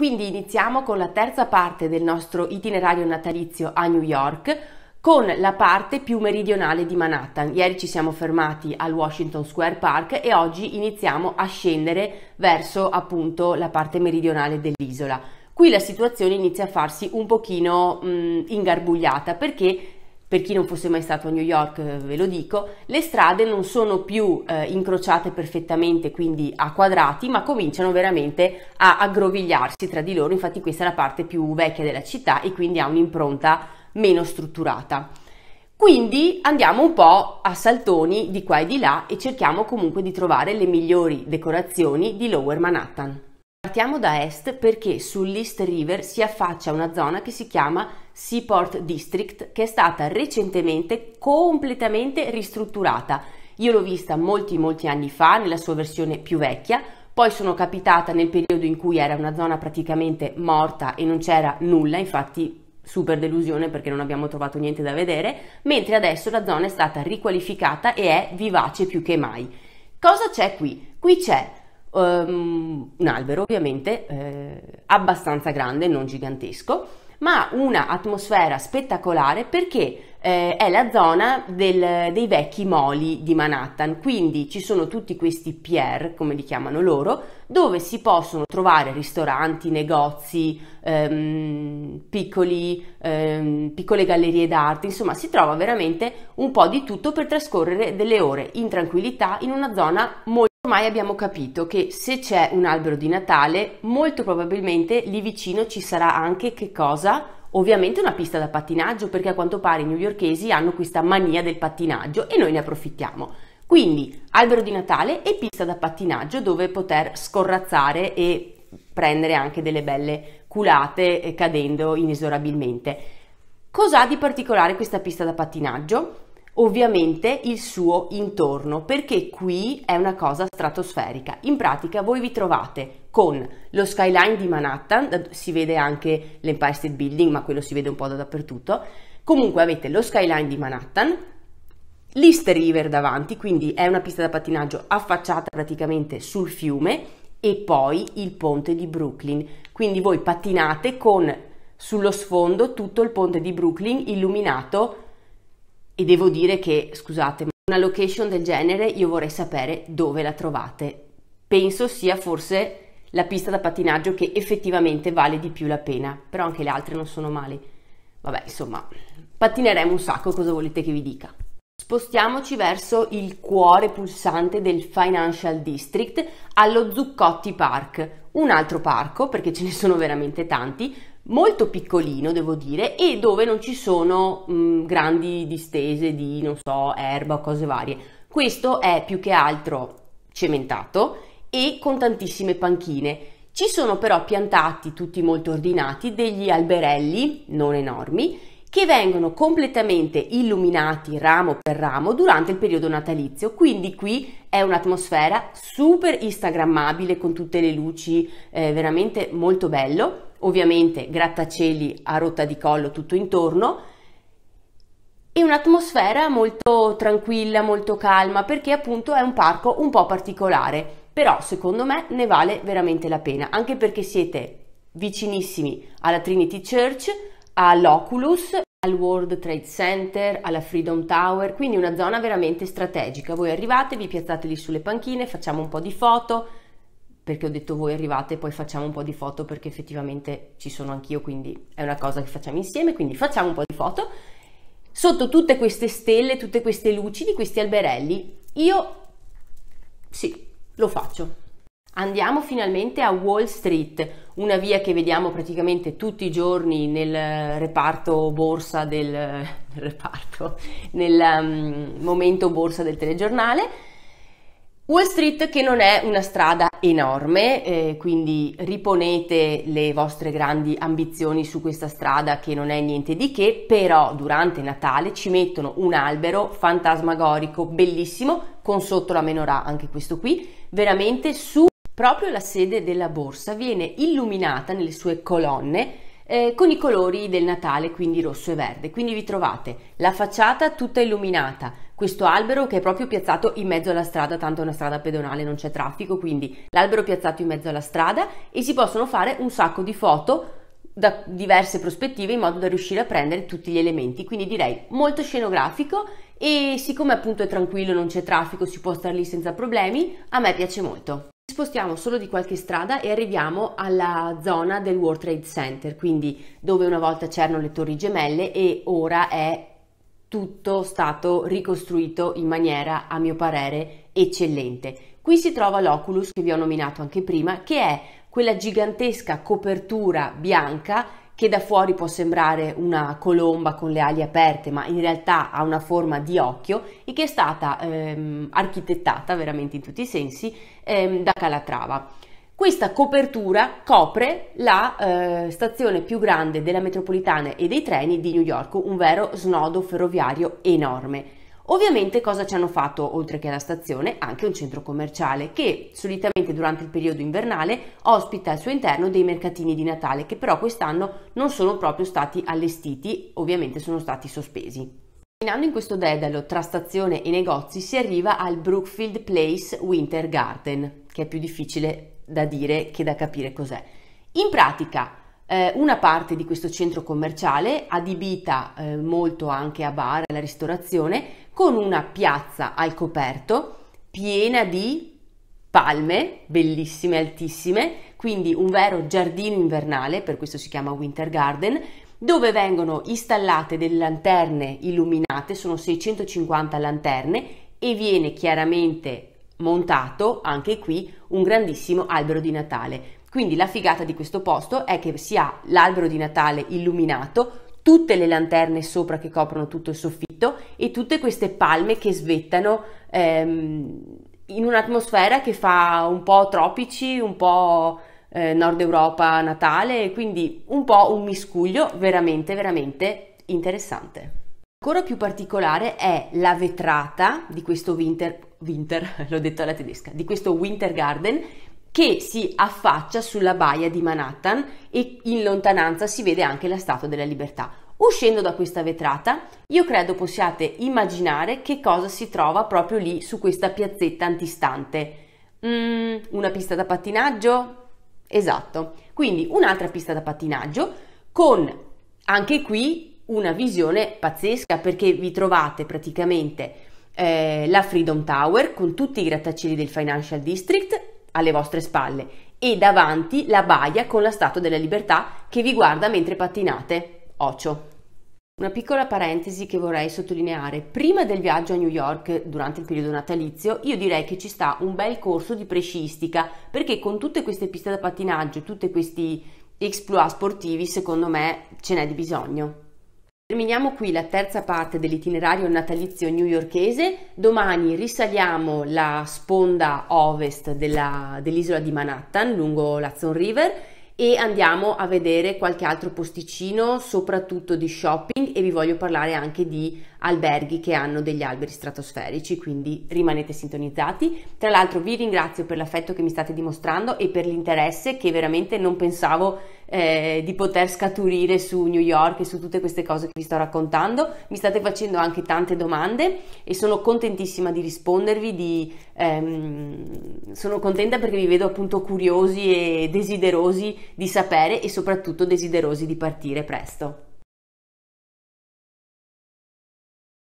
Quindi iniziamo con la terza parte del nostro itinerario natalizio a New York con la parte più meridionale di Manhattan. Ieri ci siamo fermati al Washington Square Park e oggi iniziamo a scendere verso appunto la parte meridionale dell'isola. Qui la situazione inizia a farsi un pochino mh, ingarbugliata perché per chi non fosse mai stato a New York eh, ve lo dico, le strade non sono più eh, incrociate perfettamente, quindi a quadrati, ma cominciano veramente a aggrovigliarsi tra di loro, infatti questa è la parte più vecchia della città e quindi ha un'impronta meno strutturata. Quindi andiamo un po' a saltoni di qua e di là e cerchiamo comunque di trovare le migliori decorazioni di Lower Manhattan. Partiamo da est perché sull'East River si affaccia una zona che si chiama Seaport District che è stata recentemente completamente ristrutturata. Io l'ho vista molti molti anni fa nella sua versione più vecchia, poi sono capitata nel periodo in cui era una zona praticamente morta e non c'era nulla, infatti super delusione perché non abbiamo trovato niente da vedere, mentre adesso la zona è stata riqualificata e è vivace più che mai. Cosa c'è qui? Qui c'è um, un albero ovviamente eh, abbastanza grande, non gigantesco, ma una atmosfera spettacolare perché eh, è la zona del, dei vecchi moli di Manhattan, quindi ci sono tutti questi pier, come li chiamano loro, dove si possono trovare ristoranti, negozi, ehm, piccoli, ehm, piccole gallerie d'arte, insomma si trova veramente un po' di tutto per trascorrere delle ore in tranquillità in una zona molto ormai abbiamo capito che se c'è un albero di Natale, molto probabilmente lì vicino ci sarà anche che cosa? Ovviamente una pista da pattinaggio perché a quanto pare i newyorkesi hanno questa mania del pattinaggio e noi ne approfittiamo. Quindi albero di Natale e pista da pattinaggio dove poter scorrazzare e prendere anche delle belle culate eh, cadendo inesorabilmente. Cos'ha di particolare questa pista da pattinaggio? ovviamente il suo intorno, perché qui è una cosa stratosferica. In pratica voi vi trovate con lo skyline di Manhattan, si vede anche l'Empire State Building, ma quello si vede un po' da dappertutto. Comunque avete lo skyline di Manhattan, l'East River davanti, quindi è una pista da pattinaggio affacciata praticamente sul fiume e poi il ponte di Brooklyn. Quindi voi pattinate con sullo sfondo tutto il ponte di Brooklyn illuminato e devo dire che, scusate, una location del genere io vorrei sapere dove la trovate. Penso sia forse la pista da pattinaggio che effettivamente vale di più la pena, però anche le altre non sono male. Vabbè, insomma, pattineremo un sacco, cosa volete che vi dica? Spostiamoci verso il cuore pulsante del Financial District, allo Zuccotti Park, un altro parco, perché ce ne sono veramente tanti, molto piccolino, devo dire, e dove non ci sono mh, mm, grandi distese di, non so, erba o cose varie. Questo è più che altro cementato e con tantissime panchine. Ci sono però piantati, tutti molto ordinati, degli alberelli non enormi che vengono completamente illuminati ramo per ramo durante il periodo natalizio. Quindi qui è un'atmosfera super instagrammabile con tutte le luci, eh, veramente molto bello ovviamente grattacieli a rotta di collo tutto intorno e un'atmosfera molto tranquilla, molto calma, perché appunto è un parco un po' particolare, però secondo me ne vale veramente la pena, anche perché siete vicinissimi alla Trinity Church, all'Oculus, al World Trade Center, alla Freedom Tower, quindi una zona veramente strategica. Voi arrivate, vi piazzate lì sulle panchine, facciamo un po' di foto, perché ho detto voi arrivate e poi facciamo un po' di foto perché effettivamente ci sono anch'io, quindi è una cosa che facciamo insieme, quindi facciamo un po' di foto. Sotto tutte queste stelle, tutte queste luci di questi alberelli, io sì, lo faccio. Andiamo finalmente a Wall Street, una via che vediamo praticamente tutti i giorni nel reparto borsa del, reparto, nel um, momento borsa del telegiornale Wall Street che non è una strada enorme, eh, quindi riponete le vostre grandi ambizioni su questa strada che non è niente di che, però durante Natale ci mettono un albero fantasmagorico bellissimo con sotto la menorah, anche questo qui, veramente su proprio la sede della borsa, viene illuminata nelle sue colonne eh, con i colori del Natale, quindi rosso e verde. Quindi vi trovate la facciata tutta illuminata, questo albero che è proprio piazzato in mezzo alla strada, tanto è una strada pedonale, non c'è traffico, quindi l'albero piazzato in mezzo alla strada e si possono fare un sacco di foto da diverse prospettive in modo da riuscire a prendere tutti gli elementi, quindi direi molto scenografico e siccome appunto è tranquillo, non c'è traffico, si può stare lì senza problemi, a me piace molto spostiamo solo di qualche strada e arriviamo alla zona del World Trade Center, quindi dove una volta c'erano le torri gemelle e ora è tutto stato ricostruito in maniera, a mio parere, eccellente. Qui si trova l'Oculus che vi ho nominato anche prima, che è quella gigantesca copertura bianca che da fuori può sembrare una colomba con le ali aperte, ma in realtà ha una forma di occhio e che è stata ehm, architettata veramente in tutti i sensi ehm, da Calatrava. Questa copertura copre la eh, stazione più grande della metropolitana e dei treni di New York, un vero snodo ferroviario enorme. Ovviamente cosa ci hanno fatto oltre che alla stazione? Anche un centro commerciale che solitamente durante il periodo invernale ospita al suo interno dei mercatini di Natale che però quest'anno non sono proprio stati allestiti, ovviamente sono stati sospesi. Camminando in questo dedalo tra stazione e negozi si arriva al Brookfield Place Winter Garden, che è più difficile da dire che da capire cos'è. In pratica, eh, una parte di questo centro commerciale, adibita eh, molto anche a bar e alla ristorazione, con una piazza al coperto piena di palme bellissime, altissime, quindi un vero giardino invernale, per questo si chiama Winter Garden, dove vengono installate delle lanterne illuminate, sono 650 lanterne e viene chiaramente montato anche qui un grandissimo albero di Natale. Quindi la figata di questo posto è che si ha l'albero di Natale illuminato, tutte le lanterne sopra che coprono tutto il soffitto e tutte queste palme che svettano ehm, in un'atmosfera che fa un po' tropici, un po' eh, Nord Europa Natale, quindi un po' un miscuglio veramente, veramente interessante. Ancora più particolare è la vetrata di questo winter Winter, l'ho detto alla tedesca, di questo Winter Garden che si affaccia sulla baia di Manhattan e in lontananza si vede anche la Statua della Libertà. Uscendo da questa vetrata, io credo possiate immaginare che cosa si trova proprio lì su questa piazzetta antistante. Mm, una pista da pattinaggio? Esatto. Quindi un'altra pista da pattinaggio con anche qui una visione pazzesca perché vi trovate praticamente eh, la Freedom Tower con tutti i grattacieli del Financial District alle vostre spalle e davanti la baia con la Statua della Libertà che vi guarda mentre pattinate. Ocio. Una piccola parentesi che vorrei sottolineare. Prima del viaggio a New York, durante il periodo natalizio, io direi che ci sta un bel corso di prescistica, perché con tutte queste piste da pattinaggio, tutti questi exploit sportivi, secondo me ce n'è di bisogno. Terminiamo qui la terza parte dell'itinerario natalizio newyorchese, domani risaliamo la sponda ovest della, dell'isola di Manhattan lungo l'Hudson River e andiamo a vedere qualche altro posticino, soprattutto di shopping e vi voglio parlare anche di alberghi che hanno degli alberi stratosferici, quindi rimanete sintonizzati. Tra l'altro vi ringrazio per l'affetto che mi state dimostrando e per l'interesse che veramente non pensavo eh, di poter scaturire su New York e su tutte queste cose che vi sto raccontando. Mi state facendo anche tante domande e sono contentissima di rispondervi, di, ehm, sono contenta perché vi vedo appunto curiosi e desiderosi di sapere e soprattutto desiderosi di partire presto.